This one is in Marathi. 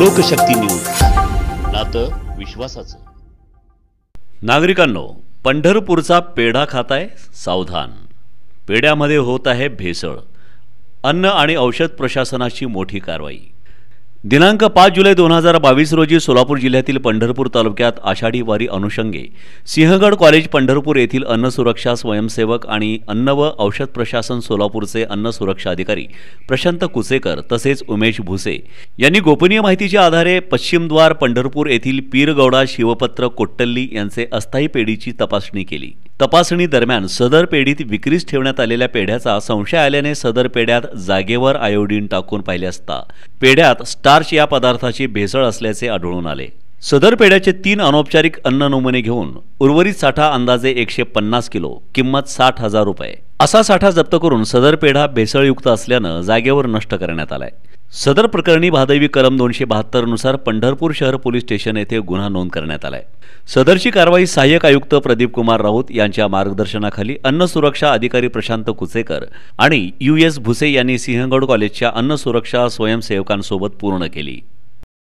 लोकशक्ती न्यूज नात विश्वासाच नागरिकांनो पंढरपूरचा पेढा खाताय सावधान पेढ्यामध्ये होत आहे भेसळ अन्न आणि औषध प्रशासनाची मोठी कारवाई दिनांक पाच जुलै दोन हजार बावीस रोजी सोलापूर जिल्ह्यातील पंढरपूर तालुक्यात आषाढी वारी अनुषंगे सिंहगड कॉलेज पंढरपूर येथील अन्न सुरक्षा स्वयंसेवक आणि अन्न व औषध प्रशासन सोलापूरचे अन्न सुरक्षा अधिकारी प्रशांत कुसेकर तसेच उमेश भुसे यांनी गोपनीय माहितीच्या आधारे पश्चिमद्वार पंढरपूर येथील पीरगौडा शिवपत्र कोट्टल्ली यांचे अस्थायी पेढीची तपासणी केली तपासणी दरम्यान सदर पेढीत विक्रीस ठेवण्यात आलेल्या पेढ्याचा संशय आल्याने सदर पेढ्यात जागेवर आयोडीन टाकून पाहिले असता पेढ्यात स्टार्च या पदार्थाची भेसळ असल्याचे आढळून आले सदर पेढ्याचे तीन अनौपचारिक अन्न नमुने घेऊन उर्वरित साठा अंदाजे एकशे पन्नास किलो किंमत साठ हजार रुपये असा साठा जप्त करून सदर पेढा भेसळयुक्त असल्यानं जागेवर नष्ट करण्यात आलाय सदर प्रकरणी भादवी कलम दोनशे बहात्तरनुसार पंढरपूर शहर पोलीस स्टेशन येथे गुन्हा नोंद करण्यात आलाय सदरची कारवाई सहाय्यक आयुक्त प्रदीप कुमार राऊत यांच्या मार्गदर्शनाखाली अन्न सुरक्षा अधिकारी प्रशांत कुचेकर आणि यू एस भुसे यांनी सिंहगड कॉलेजच्या अन्न सुरक्षा स्वयंसेवकांसोबत पूर्ण केली